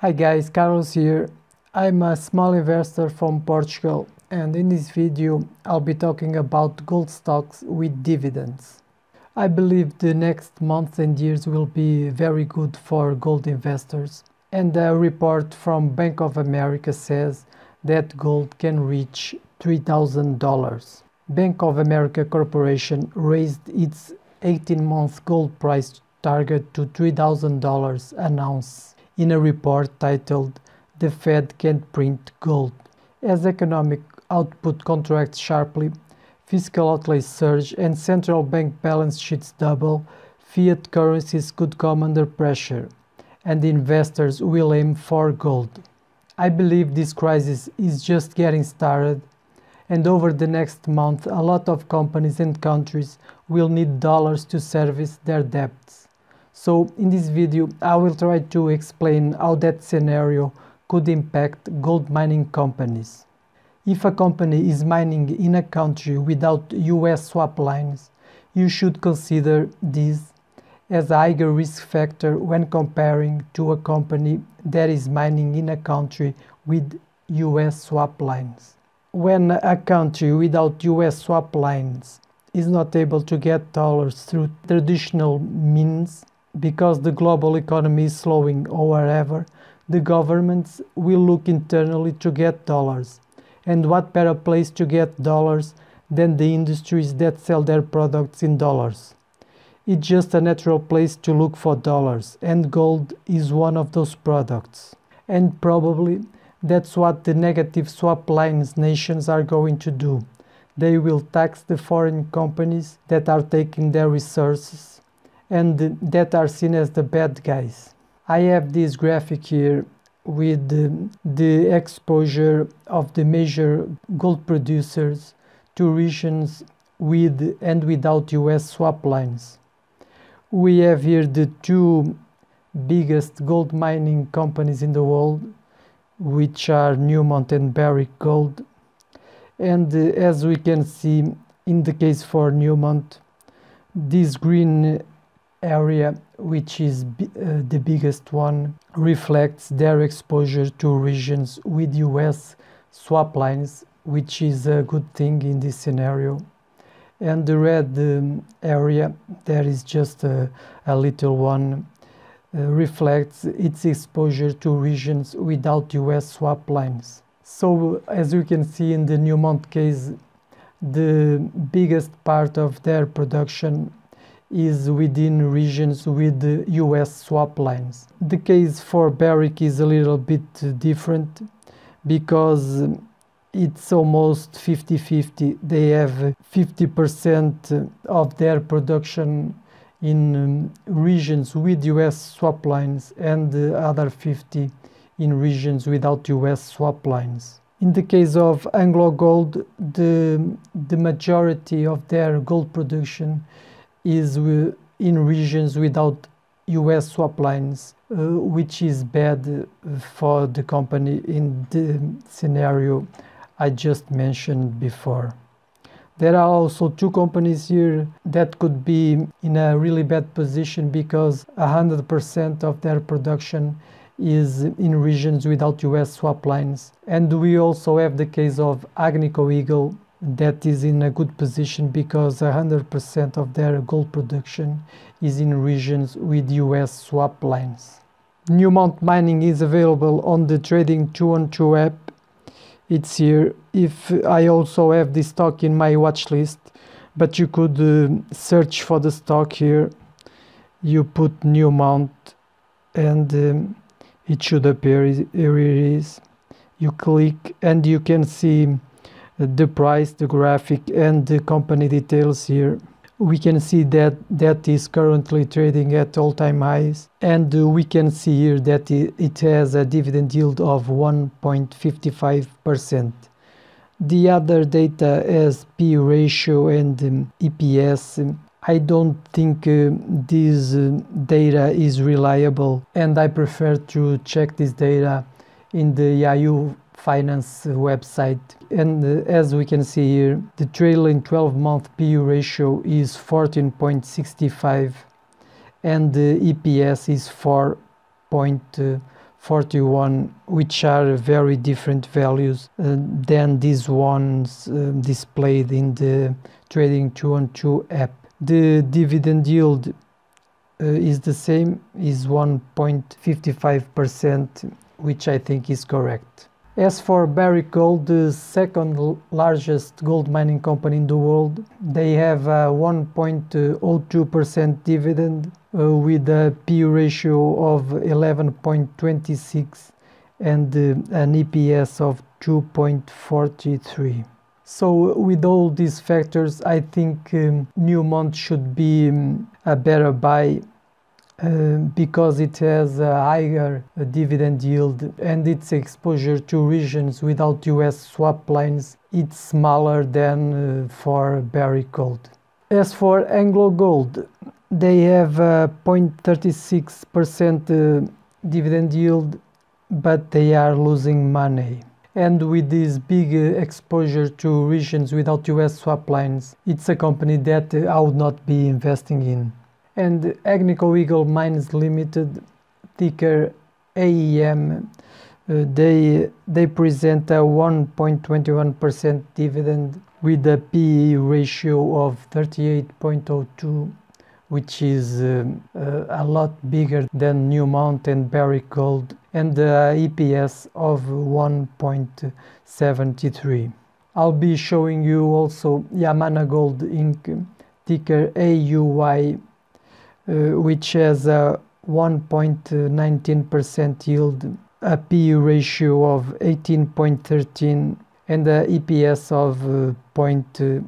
Hi guys, Carlos here. I'm a small investor from Portugal and in this video I'll be talking about gold stocks with dividends. I believe the next months and years will be very good for gold investors and a report from Bank of America says that gold can reach $3,000. Bank of America Corporation raised its 18-month gold price target to $3,000 an ounce in a report titled The Fed Can't Print Gold. As economic output contracts sharply, fiscal outlays surge, and central bank balance sheets double, fiat currencies could come under pressure, and investors will aim for gold. I believe this crisis is just getting started, and over the next month, a lot of companies and countries will need dollars to service their debts. So in this video I will try to explain how that scenario could impact gold mining companies. If a company is mining in a country without US swap lines, you should consider this as a higher risk factor when comparing to a company that is mining in a country with US swap lines. When a country without US swap lines is not able to get dollars through traditional means, because the global economy is slowing or wherever, the governments will look internally to get dollars. And what better place to get dollars than the industries that sell their products in dollars? It's just a natural place to look for dollars, and gold is one of those products. And probably that's what the negative swap lines nations are going to do. They will tax the foreign companies that are taking their resources and that are seen as the bad guys. I have this graphic here with the, um, the exposure of the major gold producers to regions with and without US swap lines. We have here the two biggest gold mining companies in the world, which are Newmont and Barrick Gold. And uh, as we can see in the case for Newmont, this green area, which is uh, the biggest one, reflects their exposure to regions with US swap lines, which is a good thing in this scenario. And the red um, area, there is just a, a little one, uh, reflects its exposure to regions without US swap lines. So as you can see in the Newmont case, the biggest part of their production is within regions with the US swap lines. The case for Barrick is a little bit different because it's almost 50-50. They have 50% of their production in um, regions with US swap lines and the other 50 in regions without US swap lines. In the case of AngloGold, the, the majority of their gold production is in regions without US swap lines, uh, which is bad for the company in the scenario I just mentioned before. There are also two companies here that could be in a really bad position because 100% of their production is in regions without US swap lines. And we also have the case of Agnico Eagle that is in a good position because 100% of their gold production is in regions with US swap lines. Newmont Mining is available on the Trading 212 app. It's here. If I also have this stock in my watch list, but you could uh, search for the stock here. You put Newmont and um, it should appear. Here it is. You click and you can see the price, the graphic and the company details here. We can see that that is currently trading at all-time highs and we can see here that it has a dividend yield of 1.55%. The other data as P ratio and um, EPS um, I don't think uh, this uh, data is reliable and I prefer to check this data in the Yahoo finance website and uh, as we can see here the trailing 12 month PE ratio is 14.65 and the EPS is 4.41 uh, which are very different values uh, than these ones uh, displayed in the trading 212 app the dividend yield uh, is the same is 1.55% which I think is correct as for Barrick Gold, the second largest gold mining company in the world, they have a 1.02% uh, dividend uh, with a P ratio of 11.26 and uh, an EPS of 2.43. So, with all these factors, I think um, Newmont should be um, a better buy um, because it has a higher uh, dividend yield and its exposure to regions without US swap lines, it's smaller than uh, for Barrick Gold. As for Anglo Gold, they have a 0.36% uh, dividend yield, but they are losing money. And with this big uh, exposure to regions without US swap lines, it's a company that uh, I would not be investing in and Agnico Eagle Mines Limited, ticker AEM. Uh, they they present a 1.21% dividend with a PE ratio of 38.02, which is uh, uh, a lot bigger than Newmont and Barrick Gold, and an EPS of 1.73. I'll be showing you also Yamana Gold Inc. ticker AUY uh, which has a 1.19% yield, a PE ratio of 18.13 and an EPS of uh, 0.29.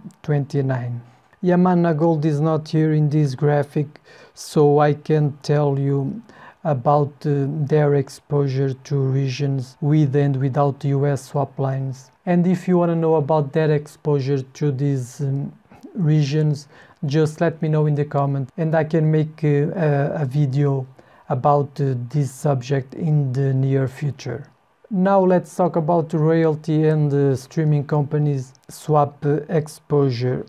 Yamana Gold is not here in this graphic, so I can tell you about uh, their exposure to regions with and without US swap lines. And if you want to know about their exposure to these um, regions, just let me know in the comment and I can make uh, a, a video about uh, this subject in the near future. Now let's talk about royalty and the streaming companies swap exposure.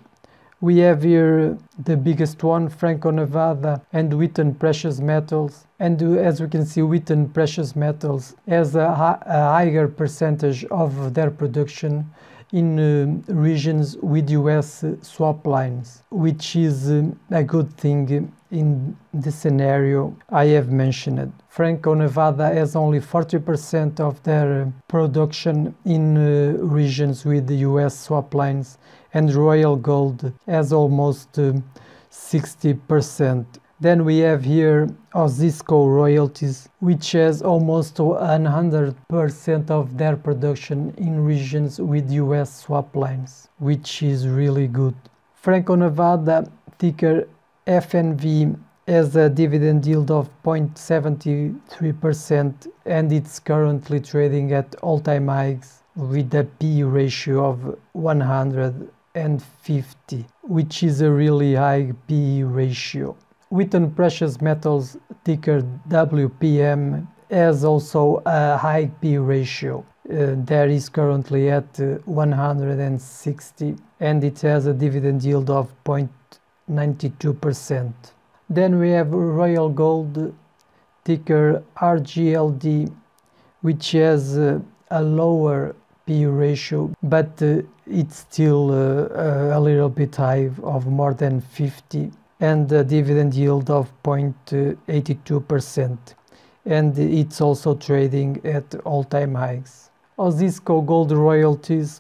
We have here the biggest one, Franco-Nevada and Wheaton Precious Metals. And as we can see, Wheaton Precious Metals has a, a higher percentage of their production in uh, regions with US uh, swap lines, which is um, a good thing in the scenario I have mentioned. Franco-Nevada has only 40% of their uh, production in uh, regions with the US swap lines and Royal Gold has almost uh, 60%. Then we have here Ozisco royalties, which has almost 100% of their production in regions with US swap lines, which is really good. Franco-Nevada, ticker FNV, has a dividend yield of 0.73% and it's currently trading at all-time highs with a P ratio of 150, which is a really high P ratio. Witten precious metals ticker WPM has also a high P ratio uh, that is currently at uh, 160 and it has a dividend yield of 0.92%. Then we have Royal Gold ticker RGLD which has uh, a lower P ratio but uh, it's still uh, a little bit high of more than 50 and a dividend yield of 0.82%. And it's also trading at all-time highs. Ozisco Gold Royalties,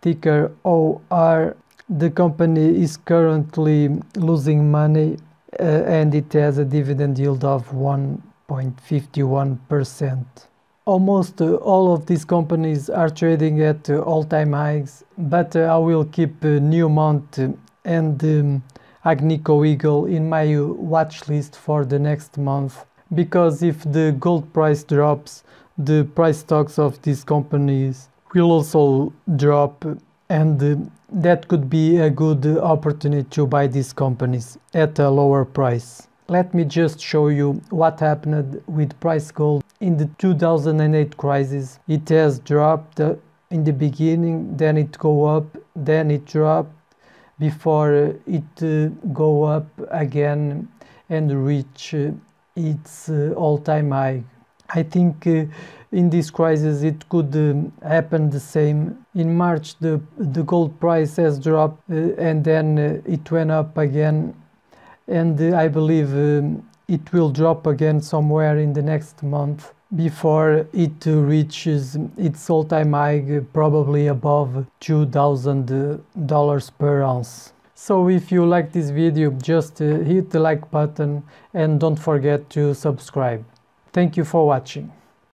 ticker OR, the company is currently losing money uh, and it has a dividend yield of 1.51%. Almost uh, all of these companies are trading at uh, all-time highs, but uh, I will keep uh, Newmont and um, Agnico Eagle in my watch list for the next month because if the gold price drops, the price stocks of these companies will also drop and that could be a good opportunity to buy these companies at a lower price. Let me just show you what happened with price gold in the 2008 crisis. It has dropped in the beginning, then it go up, then it drop before it uh, go up again and reach uh, its uh, all-time high. I think in this crisis it could happen the same. In March the, the gold price has dropped and then it went up again and I believe um, it will drop again somewhere in the next month before it reaches its all-time high probably above $2,000 per ounce. So if you like this video just uh, hit the like button and don't forget to subscribe. Thank you for watching.